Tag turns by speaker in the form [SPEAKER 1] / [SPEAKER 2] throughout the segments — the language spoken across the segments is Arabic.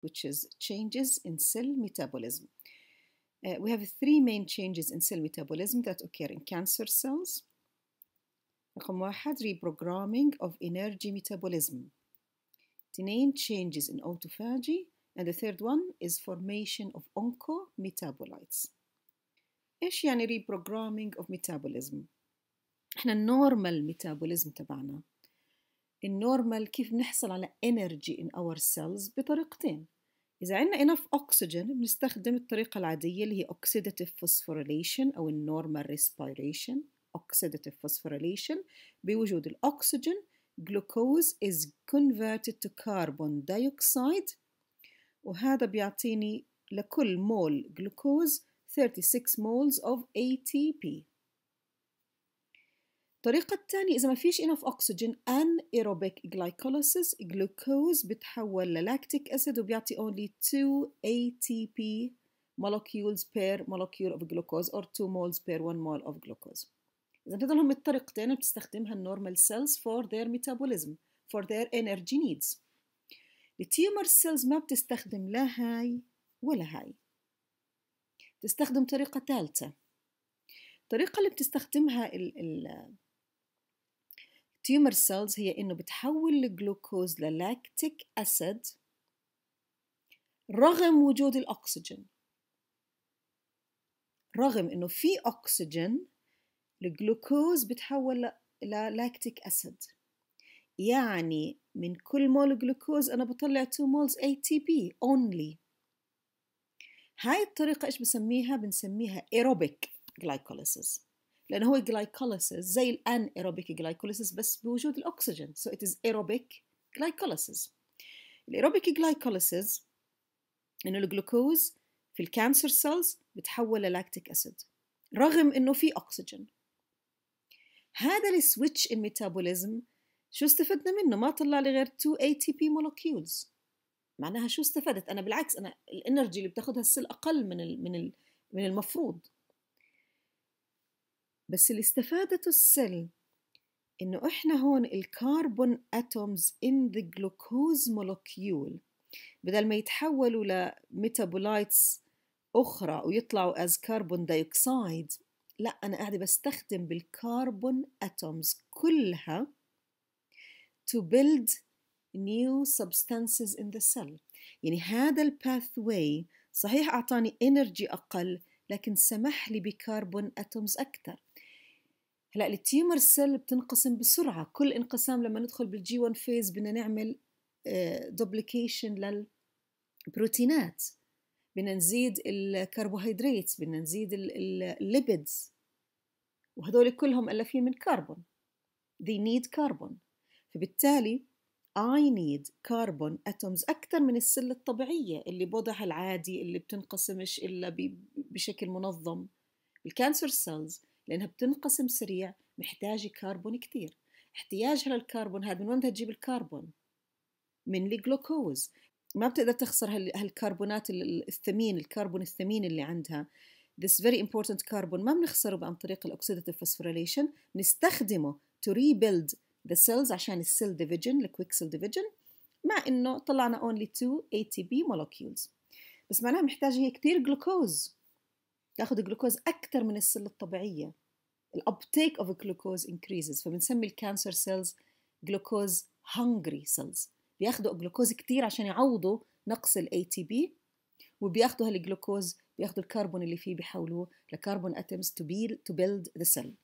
[SPEAKER 1] which is changes in cell metabolism. Uh, we have three main changes in cell metabolism that occur in cancer cells. رقم واحد reprogramming of energy metabolism. اثنين changes in autophagy and the third one is formation of oncometabolites. ايش يعني reprogramming of metabolism؟ احنا normal metabolism تبعنا النورمال كيف بنحصل على energy in our cells بطريقتين إذا عندنا enough oxygen بنستخدم الطريقة العادية اللي هي oxidative phosphorylation أو النورمال respiration oxidative phosphorylation بوجود الأكسجين glucose is converted to carbon dioxide وهذا بيعطيني لكل مول جلوكوز 36 moles of ATP الطريقة الثانية إذا ما فيش enough oxygen anaerobic glycolysis glucose بتحول للاكتيك أسيد وبيعطي only 2 ATP molecules per molecule of glucose or 2 moles per 1 mole of glucose إذا هذول هم الطريقتين بتستخدمها النورمال cells for their metabolism for their energy needs التيومر cells ما بتستخدم لا هاي ولا هاي بتستخدم طريقة ثالثة الطريقة اللي بتستخدمها ال ال تيومر سيلز هي انه بتحول الجلوكوز للاكتيك اسيد رغم وجود الاكسجين رغم انه في اكسجين الجلوكوز بتحول للاكتيك اسيد يعني من كل مول جلوكوز انا بطلع 2 مولز اي تي بي اونلي هاي الطريقه ايش بسميها بنسميها ايروبيك glycolysis لأنه هو glycolysis زي الان ايروبيك glycolysis بس بوجود الأكسجين so it is aerobic glycolysis الأيروبيك glycolysis إنه الجلوكوز في الكانسر سيلز بتحول للاكتيك أسيد رغم إنه في أكسجين هذا السويتش الميتابوليزم شو استفدنا منه ما طلع لي غير 2 ATP molecules معناها شو استفدت انا بالعكس انا الانرجي اللي بتاخذها السيل اقل من الـ من الـ من المفروض بس اللي استفادته السل إنه إحنا هون الكربون أتومز إن ذا جلوكوز مولكيول بدل ما يتحولوا لميتابولايتس أخرى ويطلعوا از كربون دايوكسيد لا أنا قاعدة بستخدم بالكربون أتومز كلها to build new substances in the cell يعني هذا الباثوي صحيح أعطاني انرجي أقل لكن سمح لي بكربون أتومز أكثر هلا التيومر سيل بتنقسم بسرعه كل انقسام لما ندخل بالجي 1 فيز بدنا نعمل دوبليكيشن آه، للبروتينات بدنا نزيد الكربوهيدرات بدنا نزيد الليبيدز وهدول كلهم مألفين من كربون they need carbon فبالتالي I need carbon atoms أكثر من السلة الطبيعية اللي بوضعها العادي اللي بتنقسمش إلا بشكل منظم الكانسر سيلز لأنها بتنقسم سريع محتاجة كربون كثير احتياجها للكربون هذا من وين بدها تجيب الكربون؟ من الجلوكوز ما بتقدر تخسر هالكربونات الثمين الكربون الثمين اللي عندها this very important carbon ما بنخسره عن طريق الاوكسيداتيف فوسفوريليشن نستخدمه to rebuild the cells عشان السيل ديفيجن الكويك سيل ديفيجن مع انه طلعنا only two ATP molecules بس معناها محتاجة هي كثير جلوكوز تاخذ جلوكوز اكثر من السله الطبيعيه الابتيك اوف الجلوكوز انكريزز فبنسمي الكانسر سيلز جلوكوز هنجري سيلز بياخدوا جلوكوز كتير عشان يعوضوا نقص الاي تي بي وبياخدوا هالجلوكوز بياخدوا الكربون اللي فيه بيحولوه لكربون اتمز تو تو بيلد ذا سيل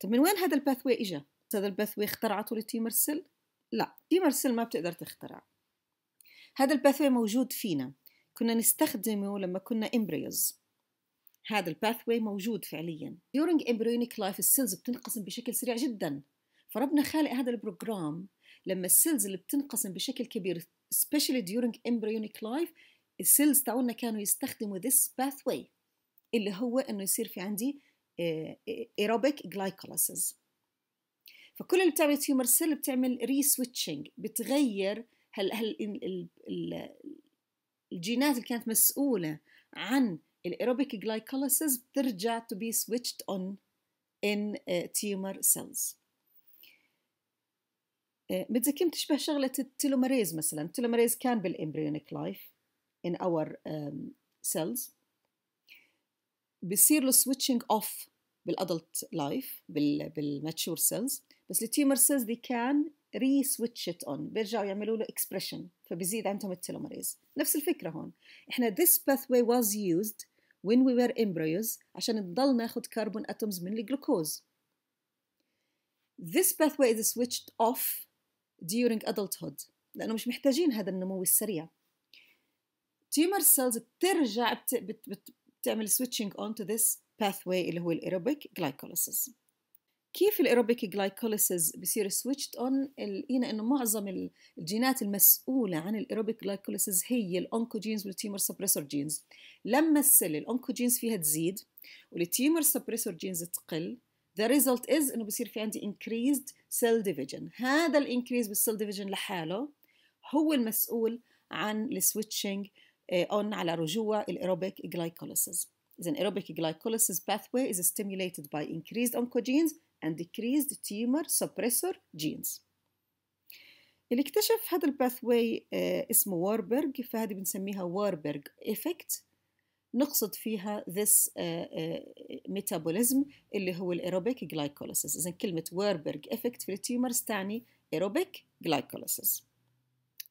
[SPEAKER 1] طب من وين هذا الباثوي اجى هذا الباثوي اخترعته التيمر سيل لا تيمر سيل ما بتقدر تخترع هذا الباثوي موجود فينا كنا نستخدمه لما كنا امبريوز هذا الباثوي موجود فعليا during embryonic life السيلز بتنقسم بشكل سريع جدا فربنا خالق هذا البروجرام لما السيلز اللي بتنقسم بشكل كبير especially during embryonic life السيلز تاعونا كانوا يستخدموا this pathway اللي هو انه يصير في عندي آه، aerobic glycolysis فكل اللي بتعمل تيومر سيل بتعمل ري سويتشنج بتغير هل هل الجينات اللي كانت مسؤوله عن الايروبيك جلايكوليسيس بترجع تو بي switched ان تيومر سيلز cells uh, متذكرين تشبه شغلة التلوميريز مثلا التلوميريز كان بالامبريونيك لايف in our um, cells بيصير له switching off بالادلت لايف بالماتشور سيلز بس التيومر سيلز دي كان ري سويتش ات اون بيرجعوا يعملوا له اكسبريشن فبزيد عندهم التيلوميريز نفس الفكره هون احنا this pathway was used when we were embryos عشان نضل ناخد كربون اتومز من الجلوكوز this pathway is switched off during adulthood لأنه مش محتاجين هذا النمو السريع تيومر سيلز بترجع بت بت بت بتعمل switching on to this pathway اللي هو الإيروبيك glycolysis كيف الايروبيك جلايكوليسيز بصير سويتشد اون لقينا انه معظم الجينات المسؤوله عن الايروبيك جلايكوليسيز هي الاونكوجينز والتيمور سبريسور جينز لما السيل الاونكوجينز فيها تزيد والتيمور سبريسور جينز تقل the result is انه بصير في عندي increased cell division هذا الانكريز بالسيل ديفيجن لحاله هو المسؤول عن السويتشنج اون eh, على رجوع الايروبيك جلايكوليسيز إذا an aerobic glycolysis pathway is stimulated by increased oncogenes and decreased tumor suppressor genes اللي اكتشف هذا الباثوي آه، اسمه واربرج فهذه بنسميها واربرج افكت نقصد فيها this ميتابوليزم آه، آه، اللي هو الايروبيك جلايكوليسيس اذا كلمه واربرج افكت في التيومرز تعني ايروبيك جلايكوليسيس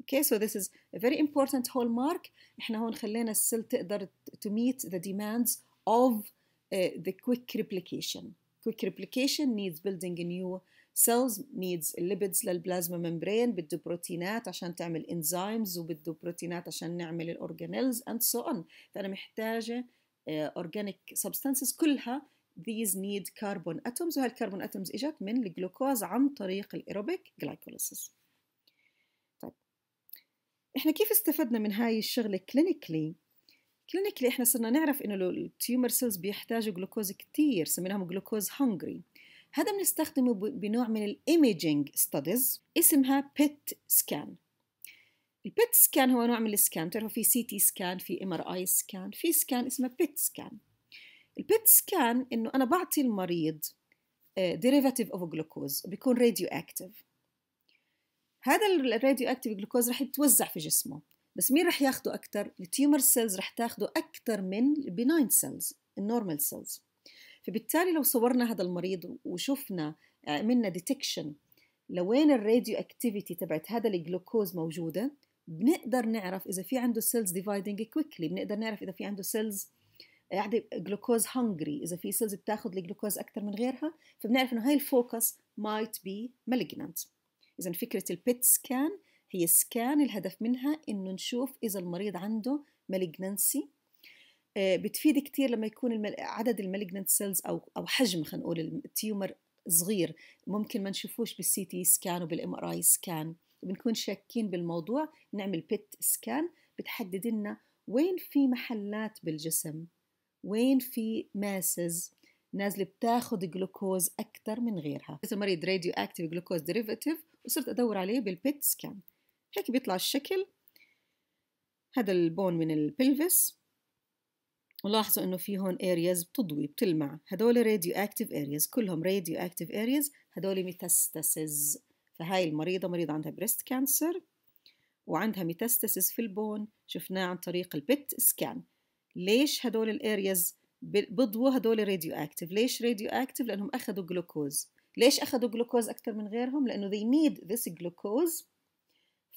[SPEAKER 1] Okay, so this is a very important hallmark. إحنا هون خلينا السل تقدر to meet the demands of uh, the quick replication. quick replication needs building new cells needs lipids للبلازما ممبرين بده بروتينات عشان تعمل انزيمز وبده بروتينات عشان نعمل الاورجانيلز and so on فأنا محتاجة آه، organic substances كلها these need carbon atoms وهالكربون اتومز اجت من الجلوكوز عن طريق الايروبيك glycolysis طيب احنا كيف استفدنا من هاي الشغله كلينيكلي كلينيكلي احنا صرنا نعرف انه التيومر سيلز بيحتاجوا جلوكوز كتير سميناهم جلوكوز هنجري هذا بنستخدمه بنوع من الايميجينج ستاديز اسمها بيت سكان البيت سكان هو نوع من السكان بتعرفوا في سي تي سكان في ام ار اي سكان في سكان اسمه بيت سكان البيت سكان انه انا بعطي المريض ديريفاتيف اوف جلوكوز بيكون راديو اكتيف هذا الراديو اكتيف جلوكوز رح يتوزع في جسمه بس مين رح ياخده أكتر؟ التيومر سيلز رح تاخده أكتر من البناين سيلز النورمال سيلز فبالتالي لو صورنا هذا المريض وشفنا عملنا آه، ديتكشن لوين الراديو اكتيفيتي تبعت هذا الجلوكوز موجوده بنقدر نعرف اذا في عنده سيلز ديفايدنج كويكلي بنقدر نعرف اذا في عنده سيلز يعني جلوكوز هنجري اذا في سيلز بتاخذ الجلوكوز اكثر من غيرها فبنعرف انه هاي الفوكس مايت بي malignant اذا فكره البيت سكان هي سكان الهدف منها إنه نشوف إذا المريض عنده مالجنانسي آه، بتفيد كثير لما يكون عدد المالجنانت سيلز أو أو حجم خلينا نقول التيومر صغير ممكن ما نشوفوش بالسي تي سكان وبالام ار اي سكان بنكون شاكين بالموضوع نعمل بيت سكان بتحدد لنا وين في محلات بالجسم وين في ماسز نازله بتاخذ جلوكوز اكثر من غيرها إذا المريض راديو اكتيف جلوكوز ديريفاتيف وصرت ادور عليه بالبيت سكان هيك بيطلع الشكل هذا البون من البلفس ولاحظوا انه في هون ارياز بتضوي بتلمع هدول راديو اكتيف ارياز كلهم راديو اكتيف ارياز هدول ميتاستاسيز فهاي المريضه مريضه عندها بريست كانسر وعندها ميتاستاسيز في البون شفناه عن طريق البت سكان ليش هدول الارياز بضوى هدول راديو اكتيف ليش راديو اكتيف لانهم اخذوا جلوكوز ليش اخذوا جلوكوز اكثر من غيرهم لانه they need this glucose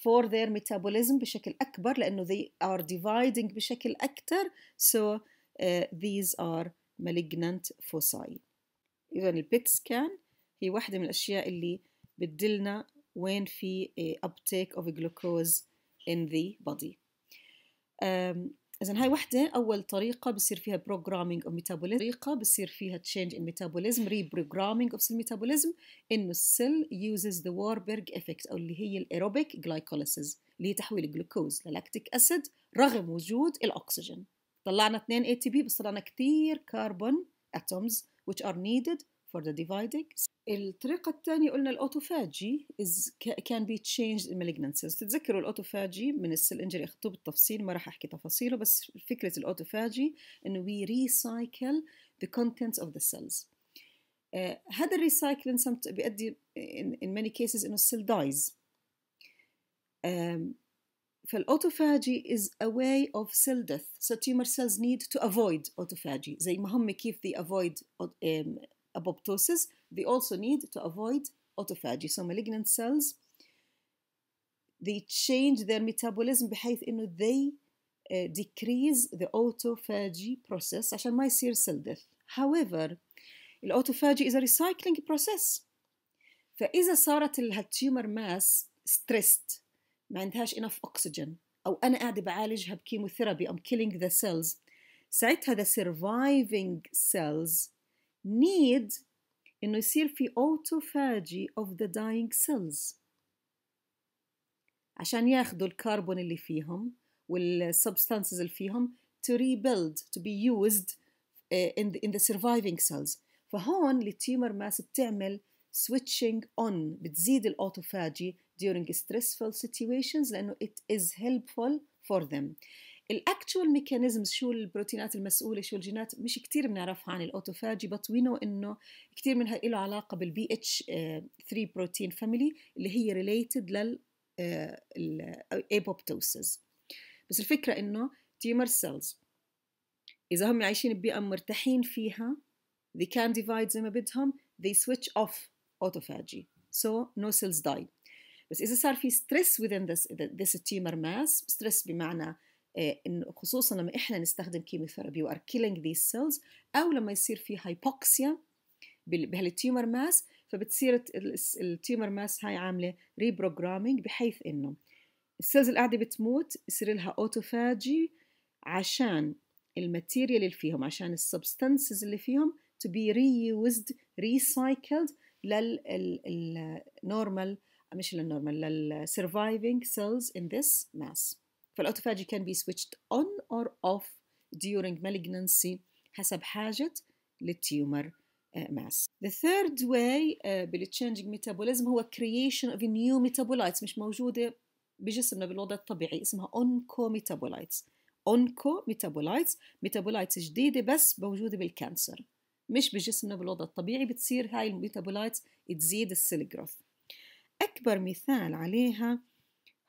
[SPEAKER 1] for their metabolism بشكل أكبر لأنه they are dividing بشكل أكتر. so uh, these are malignant foci إذا البيت سكان هي واحدة من الأشياء اللي بتدلنا وين في uh, uptake of glucose in the body um, اذا هاي وحده اول طريقه بصير فيها بروجرامينج اوف ميتابوليزم طريقه بصير فيها تشينج ان ميتابوليزم ري بروجرامينج اوف الميتابوليزم انه السيل يوزز ذا واربرج افكت او اللي هي الايروبيك جلايكوليسيز اللي هي تحويل الجلوكوز للاكتيك اسيد رغم وجود الاكسجين طلعنا 2 اي تي بي بس طلعنا كثير كربون اتومز which are needed for the dividing الطريقة الثانية قلنا الاوتوفاجي is can be changed in malignancies. تتذكروا الاوتوفاجي من السيل انجري أخذته بالتفصيل ما راح احكي تفاصيله بس فكرة الاوتوفاجي انه we recycle the contents of the cells آه، هذا هذا الريسايكلين بيؤدي in, in many cases انه السيل dies um, فالاوتوفاجي is a way of cell death so tumor cells need to avoid autophagy زي ما هم كيف they avoid um, apoptosis, they also need to avoid autophagy. So malignant cells, they change their metabolism بحيث انه they uh, decrease the autophagy process عشان ما يصير cell death. However, autophagy is a recycling process. فإذا صارت هالتيومر ماس stressed ما عندهاش enough oxygen أو أنا قاعدة بعالجها بكيموثيرابي I'm killing the cells ساعتها the surviving cells need انه يصير في autophagy of the dying cells عشان ياخدوا الكربون اللي فيهم والsubstances اللي فيهم to rebuild to be used uh, in the, in the surviving cells فهون التيومر ماس بتعمل switching on بتزيد الاوتوفاجي during stressful situations لأنه it is helpful for them الاكتشوال ميكانيزمز شو البروتينات المسؤوله شو الجينات مش كثير بنعرفها عن الاوتوفاجي بس وينو انه كثير منها له علاقه بالبي اتش 3 بروتين فاميلي اللي هي ريليتد لل آه، الابوبتوسز آه، بس الفكره انه تيمر سيلز اذا هم عايشين ببيئه مرتاحين فيها they can divide زي ما بدهم they switch off autophagy so no cells die بس إذا صار في stress within this, this tumor mass stress بمعنى آه، إن خصوصا لما احنا نستخدم كيموثيرابي وار كيلينج ذيس سيلز او لما يصير في هايبوكسيا بهالتيومر ماس فبتصير التيومر ماس هاي عامله ريبروجرامينج بحيث انه السيلز اللي قاعده بتموت يصير لها اوتوفاجي عشان الماتيريال اللي فيهم عشان السبستنسز اللي فيهم to be reused recycled للنورمال مش للنورمال للسرفايفنج سيلز ان ذيس ماس فالاوتوفاجي can be switched on or off during malignancy حسب حاجة للتيومر آه، ماس The third way آه، بالتشينجينج ميتابوليزم هو creation of new metabolites مش موجودة بجسمنا بالوضع الطبيعي اسمها onco metabolites onco metabolites metabolites جديدة بس موجودة بالكانسر مش بجسمنا بالوضع الطبيعي بتصير هاي الميتابولايتس تزيد السيل جروث أكبر مثال عليها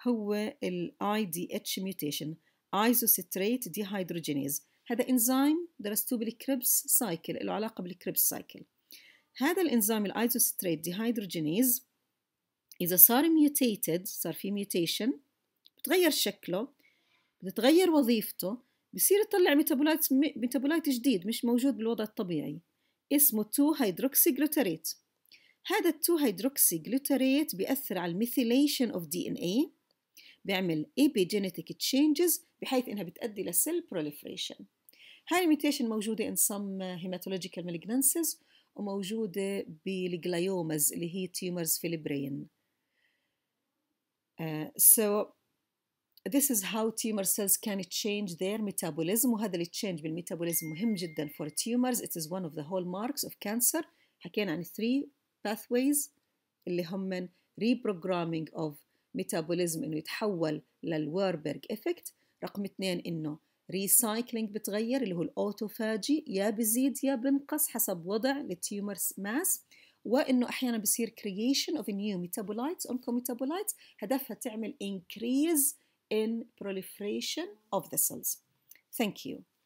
[SPEAKER 1] هو ال IDH mutation Isocitrate Dehydrogenase هذا انزيم درستوه بالكريبس سايكل له علاقة بالكريبس سايكل هذا الانزيم الايزوستريت ديهايدروجينيز إذا صار ميوتيتد صار في ميوتيشن بتغير شكله بتتغير وظيفته بصير يطلع ميتابولايت ميتابولايت جديد مش موجود بالوضع الطبيعي اسمه 2 هيدروكسي جلوتاريت هذا ال 2 هيدروكسي جلوتاريت بيأثر على الميثيليشن اوف دي ان اي بيعمل epigenetic changes بحيث انها بتؤدي للسيل proliferation هاي الميوتيشن موجودة in some uh, hematological malignancies وموجودة بالجلايومز اللي هي tumors في البرين uh, so this is how tumor cells can change their metabolism وهذا اللي change بالميتابوليزم مهم جدا for tumors it is one of the hallmarks of cancer حكينا عن three pathways اللي هم reprogramming of ميتابوليزم انه يتحول للواربرج افكت رقم اثنين انه ريسايكلينج بتغير اللي هو الاوتوفاجي يا بزيد يا بنقص حسب وضع التيومر ماس وانه احيانا بصير creation of a new metabolites oncometabolites هدفها تعمل increase in proliferation of the cells. Thank you.